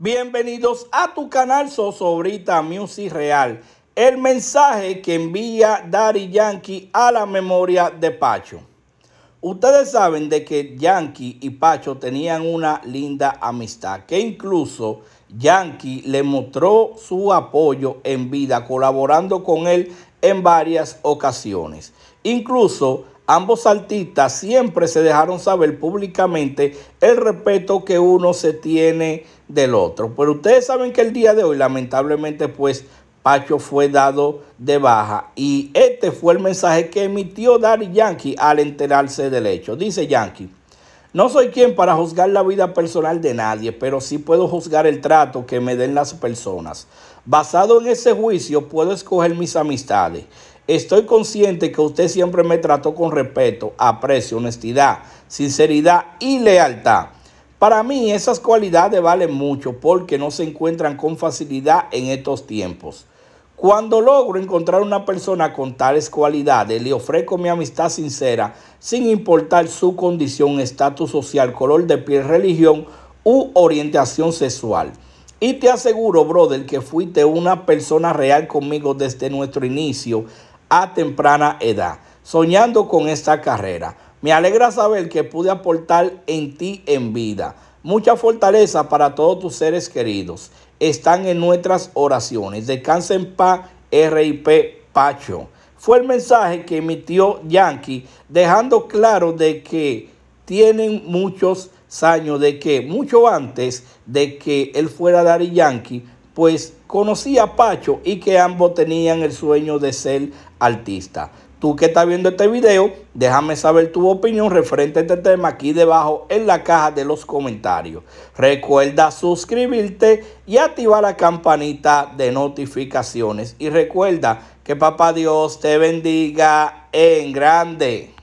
Bienvenidos a tu canal Sosobrita Music Real. El mensaje que envía Dari Yankee a la memoria de Pacho. Ustedes saben de que Yankee y Pacho tenían una linda amistad, que incluso Yankee le mostró su apoyo en vida, colaborando con él en varias ocasiones. Incluso ambos artistas siempre se dejaron saber públicamente el respeto que uno se tiene del otro. Pero ustedes saben que el día de hoy, lamentablemente, pues Pacho fue dado de baja. Y este fue el mensaje que emitió Daddy Yankee al enterarse del hecho. Dice Yankee. No soy quien para juzgar la vida personal de nadie, pero sí puedo juzgar el trato que me den las personas. Basado en ese juicio puedo escoger mis amistades. Estoy consciente que usted siempre me trató con respeto, aprecio, honestidad, sinceridad y lealtad. Para mí esas cualidades valen mucho porque no se encuentran con facilidad en estos tiempos. Cuando logro encontrar una persona con tales cualidades, le ofrezco mi amistad sincera, sin importar su condición, estatus social, color de piel, religión u orientación sexual. Y te aseguro, brother, que fuiste una persona real conmigo desde nuestro inicio a temprana edad, soñando con esta carrera. Me alegra saber que pude aportar en ti en vida. Mucha fortaleza para todos tus seres queridos. Están en nuestras oraciones. Descansen pa' paz, RIP Pacho. Fue el mensaje que emitió Yankee, dejando claro de que tienen muchos años, de que mucho antes de que él fuera Dari Yankee, pues conocí a Pacho y que ambos tenían el sueño de ser artista. Tú que estás viendo este video, déjame saber tu opinión referente a este tema aquí debajo en la caja de los comentarios. Recuerda suscribirte y activar la campanita de notificaciones. Y recuerda que Papá Dios te bendiga en grande.